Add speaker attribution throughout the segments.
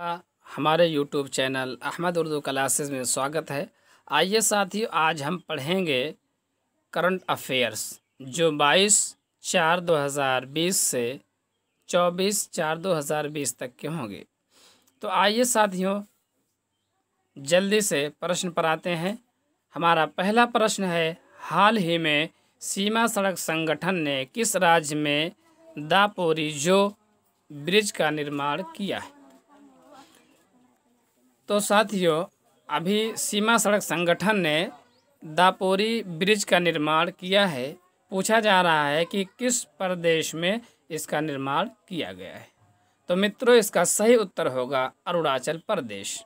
Speaker 1: हमारे YouTube channel Ahmad Urdu classes में स्वागत है आइए साथियों आज हम पढ़ेंगे करंट अफेयर्स जो 22 चार 2020 से 24 चार 2020 तक के होंगे तो आइए साथियों जल्दी से प्रश्न पर आते हैं हमारा पहला प्रश्न है हाल ही में सीमा सड़क संगठन ने किस राज्य में दापोरी जो ब्रिज का निर्माण किया है तो साथियों अभी सीमा सड़क संगठन ने दापोरी ब्रिज का निर्माण किया है पूछा जा रहा है कि किस प्रदेश में इसका निर्माण किया गया है तो मित्रों इसका सही उत्तर होगा अरुणाचल प्रदेश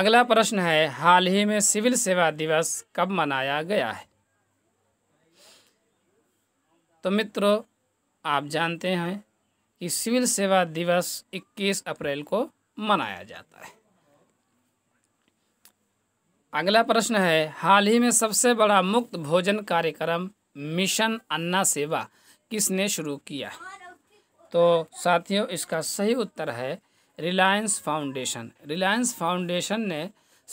Speaker 1: अगला प्रश्न है हाल ही में सिविल सेवा दिवस कब मनाया गया है तो मित्रों आप जानते हैं कि सिविल सेवा दिवस 21 अप्रैल को मनाया जाता है अगला प्रश्न है हाल ही में सबसे बड़ा मुक्त भोजन कार्यक्रम मिशन अन्ना सेवा किसने शुरू किया तो साथियों इसका सही उत्तर है रिलायंस फाउंडेशन रिलायंस फाउंडेशन ने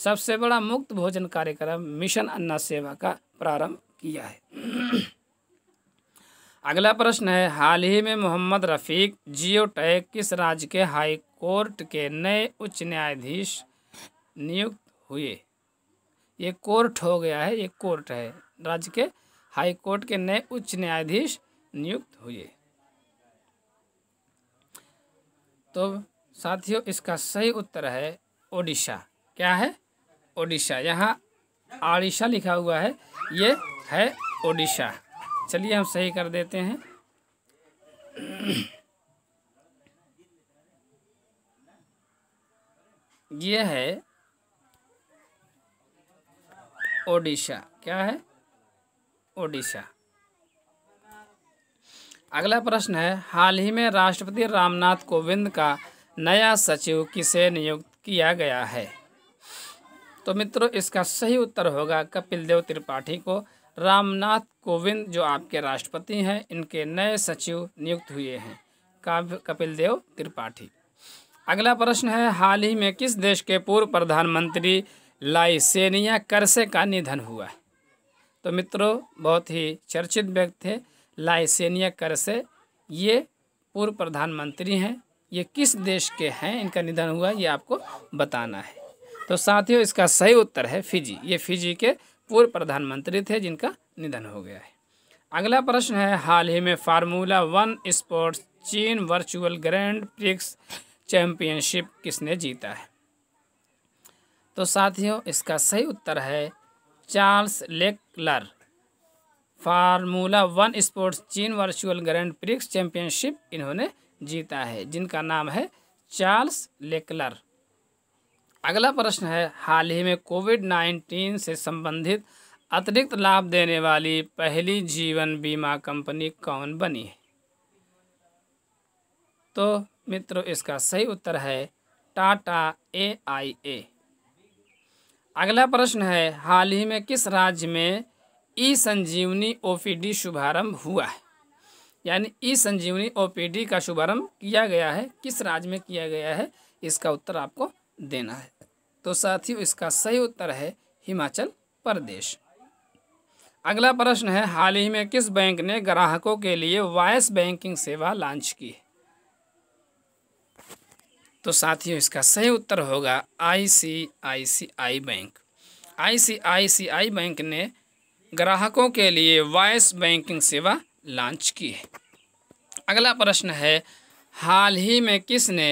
Speaker 1: सबसे बड़ा मुक्त भोजन कार्यक्रम मिशन अन्ना सेवा का प्रारंभ किया है अगला प्रश्न है हाल ही में मोहम्मद रफ़ीक जियो टैग किस राज्य के हाई कोर्ट के नए उच्च न्यायाधीश नियुक्त हुए ये कोर्ट हो गया है ये कोर्ट है राज्य के हाई कोर्ट के नए उच्च न्यायाधीश नियुक्त हुए तो साथियों इसका सही उत्तर है ओडिशा क्या है ओडिशा यहाँ आड़िशा लिखा हुआ है ये है ओडिशा चलिए हम सही कर देते हैं ये है ओडिशा क्या है ओडिशा अगला प्रश्न है हाल ही में राष्ट्रपति रामनाथ कोविंद का नया सचिव किसे नियुक्त किया गया है तो मित्रों इसका सही उत्तर होगा कपिल देव त्रिपाठी को रामनाथ कोविंद जो आपके राष्ट्रपति हैं इनके नए सचिव नियुक्त हुए हैं कपिल देव त्रिपाठी अगला प्रश्न है हाल ही में किस देश के पूर्व प्रधानमंत्री लाइसेनिया करसे का निधन हुआ तो मित्रों बहुत ही चर्चित व्यक्ति थे लाइसेनिया करसे ये पूर्व प्रधानमंत्री हैं ये किस देश के हैं इनका निधन हुआ ये आपको बताना है तो साथियों इसका सही उत्तर है फिजी ये फिजी के पूर्व प्रधानमंत्री थे जिनका निधन हो गया है अगला प्रश्न है हाल ही में फार्मूला वन स्पोर्ट्स चीन वर्चुअल ग्रैंड प्रिक्स चैम्पियनशिप किसने जीता है तो साथियों इसका सही उत्तर है Charles Leclerc Formula One sports चीन वर्चुअल ग्रैंड प्रिक्स चैंपियनशिप इन्होंने जीता है जिनका नाम है चार्ल्स लेकलर अगला प्रश्न है हाल ही में कोविड नाइन्टीन से संबंधित अतिरिक्त लाभ देने वाली पहली जीवन बीमा कंपनी कौन बनी है तो मित्रों इसका सही उत्तर है टाटा ए आई ए अगला प्रश्न है हाल ही में किस राज्य में ई संजीवनी ओपीडी शुभारंभ हुआ है यानी ई संजीवनी ओपीडी का शुभारंभ किया गया है किस राज्य में किया गया है इसका उत्तर आपको देना है तो साथियों इसका सही उत्तर है हिमाचल प्रदेश अगला प्रश्न है हाल ही में किस बैंक ने ग्राहकों के लिए वॉयस बैंकिंग सेवा लॉन्च की है तो साथियों इसका सही उत्तर होगा आईसीआईसीआई बैंक आईसीआईसीआई बैंक ने ग्राहकों के लिए वॉइस बैंकिंग सेवा लॉन्च की है अगला प्रश्न है हाल ही में किसने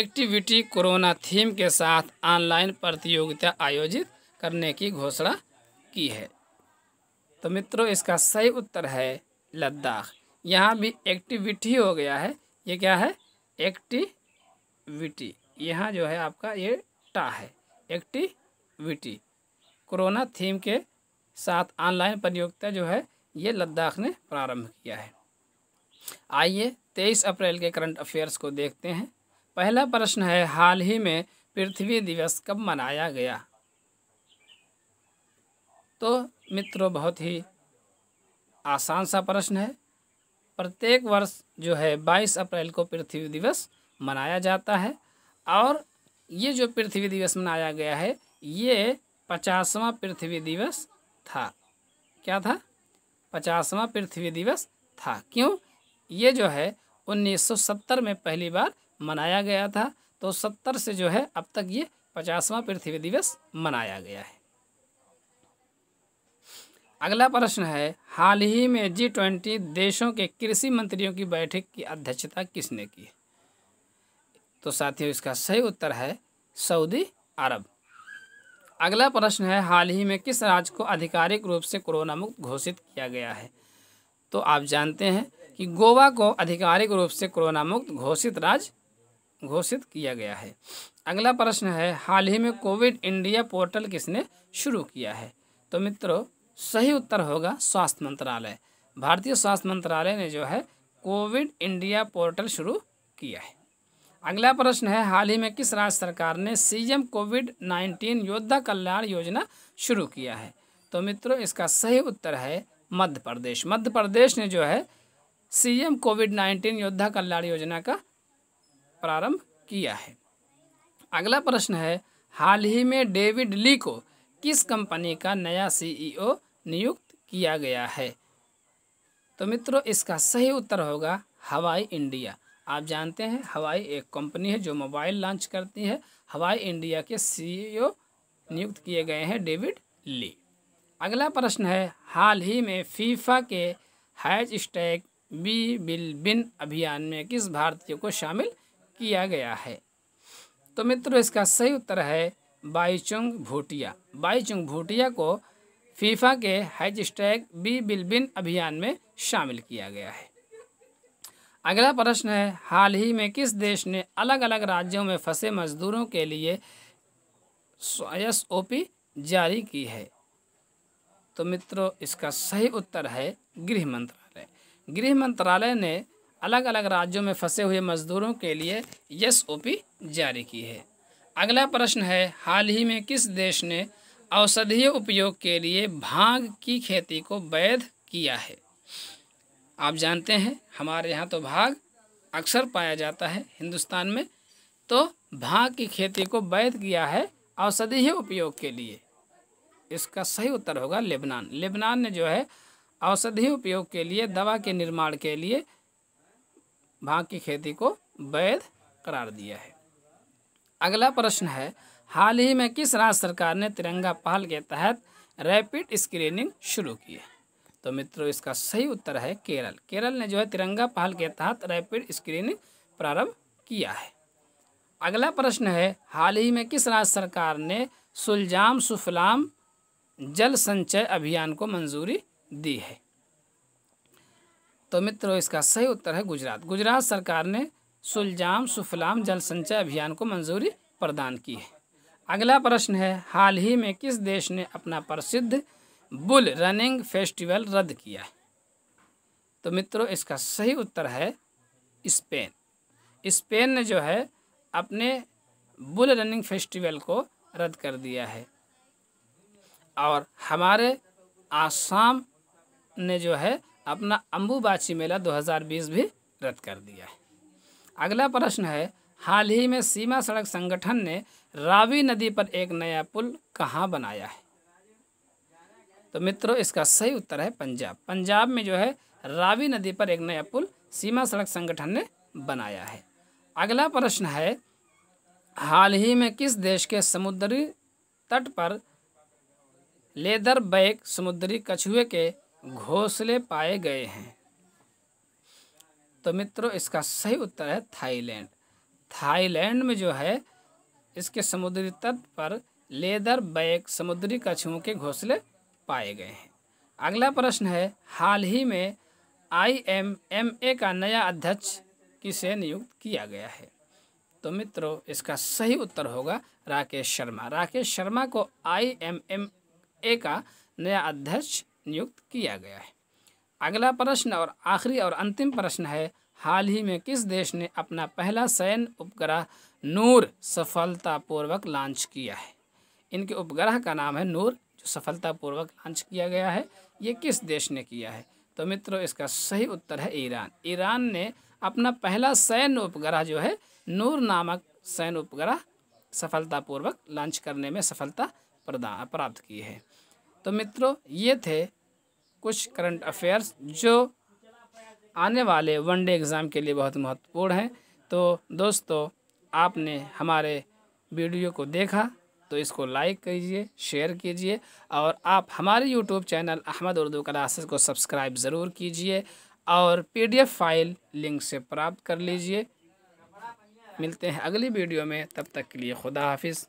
Speaker 1: एक्टिविटी कोरोना थीम के साथ ऑनलाइन प्रतियोगिता आयोजित करने की घोषणा की है तो मित्रों इसका सही उत्तर है लद्दाख यहाँ भी एक्टिविटी हो गया है ये क्या है एक्टिव एक्टिविटी यहाँ जो है आपका ये टा है एक्टिविटी कोरोना थीम के साथ ऑनलाइन प्रतियोगिता जो है ये लद्दाख ने प्रारंभ किया है आइए तेईस अप्रैल के करंट अफेयर्स को देखते हैं पहला प्रश्न है हाल ही में पृथ्वी दिवस कब मनाया गया तो मित्रों बहुत ही आसान सा प्रश्न है प्रत्येक वर्ष जो है 22 अप्रैल को पृथ्वी दिवस मनाया जाता है और ये जो पृथ्वी दिवस मनाया गया है ये पचासवा पृथ्वी दिवस था क्या था पचासवा पृथ्वी दिवस था क्यों ये जो है 1970 में पहली बार मनाया गया था तो 70 से जो है अब तक ये पचासवा पृथ्वी दिवस मनाया गया है अगला प्रश्न है हाल ही में जी ट्वेंटी देशों के कृषि मंत्रियों की बैठक की अध्यक्षता किसने की है तो साथियों इसका सही उत्तर है सऊदी अरब अगला प्रश्न है हाल ही में किस राज्य को आधिकारिक रूप से कोरोना मुक्त घोषित किया गया है तो आप जानते हैं कि गोवा को आधिकारिक रूप से कोरोना मुक्त घोषित राज्य घोषित किया गया है अगला प्रश्न है हाल ही में कोविड इंडिया पोर्टल किसने शुरू किया है तो मित्रों सही उत्तर होगा स्वास्थ्य मंत्रालय भारतीय स्वास्थ्य मंत्रालय ने जो है कोविड इंडिया पोर्टल शुरू किया है अगला प्रश्न है हाल ही में किस राज्य सरकार ने सीएम कोविड नाइन्टीन योद्धा कल्याण योजना शुरू किया है तो मित्रों इसका सही उत्तर है मध्य प्रदेश मध्य प्रदेश ने जो है सीएम कोविड नाइन्टीन योद्धा कल्याण योजना का प्रारंभ किया है अगला प्रश्न है हाल ही में डेविड ली को किस कंपनी का नया सीईओ नियुक्त किया गया है तो मित्रों इसका सही उत्तर होगा हवाई इंडिया आप जानते हैं हवाई एक कंपनी है जो मोबाइल लॉन्च करती है हवाई इंडिया के सीईओ e नियुक्त किए गए हैं डेविड ली अगला प्रश्न है हाल ही में फीफा के हैज स्टैग बी बिल बिन अभियान में किस भारतीय को शामिल किया गया है तो मित्रों इसका सही उत्तर है बाईचुंग भूटिया बाईचुंग भूटिया को फीफा के हैज स्टैग बी बिल बिन अभियान में शामिल किया गया है अगला प्रश्न है हाल ही में किस देश ने अलग अलग राज्यों में फंसे मजदूरों के लिए एस ओ पी जारी की है तो मित्रों इसका सही उत्तर है गृह मंत्रालय गृह मंत्रालय ने अलग अलग राज्यों में फंसे हुए मजदूरों के लिए एस ओ पी जारी की है अगला प्रश्न है हाल ही में किस देश ने औषधीय उपयोग के लिए भांग की खेती को वैध किया है आप जानते हैं हमारे यहाँ तो भाग अक्सर पाया जाता है हिंदुस्तान में तो भाग की खेती को वैध किया है औषधीय उपयोग के लिए इसका सही उत्तर होगा लेबनान लेबनान ने जो है औषधीय उपयोग के लिए दवा के निर्माण के लिए भाग की खेती को वैध करार दिया है अगला प्रश्न है हाल ही में किस राज्य सरकार ने तिरंगा पहल के तहत रैपिड स्क्रीनिंग शुरू की है तो मित्रों इसका सही उत्तर है केरल केरल ने जो है तिरंगा पहल के तहत रैपिड स्क्रीनिंग प्रारंभ किया है अगला प्रश्न है हाल ही में किस राज्य सरकार ने सुलजाम सुफलाम जल संचय अभियान को मंजूरी दी है तो मित्रों इसका सही उत्तर है गुजरात गुजरात सरकार ने सुलजाम सुफलाम जल संचय अभियान को मंजूरी प्रदान की है अगला प्रश्न है हाल ही में किस देश ने अपना प्रसिद्ध बुल रनिंग फेस्टिवल रद्द किया है तो मित्रों इसका सही उत्तर है स्पेन स्पेन ने जो है अपने बुल रनिंग फेस्टिवल को रद्द कर दिया है और हमारे आसाम ने जो है अपना अम्बूबाची मेला 2020 भी रद्द कर दिया है अगला प्रश्न है हाल ही में सीमा सड़क संगठन ने रावी नदी पर एक नया पुल कहाँ बनाया है तो मित्रों इसका सही उत्तर है पंजाब पंजाब में जो है रावी नदी पर एक नया पुल सीमा सड़क संगठन ने बनाया है अगला प्रश्न है हाल ही में किस देश के समुद्री तट पर लेदर बैग समुद्री कछुए के घोंसले पाए गए हैं तो मित्रों इसका सही उत्तर है थाईलैंड थाईलैंड में जो है इसके समुद्री तट पर लेदर बैग समुद्री कछुओं के घोंसले पाए गए हैं अगला प्रश्न है हाल ही में आई एम एम ए का नया अध्यक्ष किसे नियुक्त किया गया है तो मित्रों इसका सही उत्तर होगा राकेश शर्मा राकेश शर्मा को आई एम एम ए का नया अध्यक्ष नियुक्त किया गया है अगला प्रश्न और आखिरी और अंतिम प्रश्न है हाल ही में किस देश ने अपना पहला सैन्य उपग्रह नूर सफलतापूर्वक लॉन्च किया है इनके उपग्रह का नाम है नूर जो सफलतापूर्वक लॉन्च किया गया है ये किस देश ने किया है तो मित्रों इसका सही उत्तर है ईरान ईरान ने अपना पहला सैन्य उपग्रह जो है नूर नामक सैन्य उपग्रह सफलतापूर्वक लॉन्च करने में सफलता प्रदान प्राप्त की है तो मित्रों ये थे कुछ करंट अफेयर्स जो आने वाले वनडे एग्ज़ाम के लिए बहुत महत्वपूर्ण हैं तो दोस्तों आपने हमारे वीडियो को देखा तो इसको लाइक कीजिए शेयर कीजिए और आप हमारे YouTube channel Ahmad Urdu classes को सब्सक्राइब ज़रूर कीजिए और पीडीएफ फाइल लिंक से प्राप्त कर लीजिए मिलते हैं अगली वीडियो में तब तक के लिए खुदा हाफिज़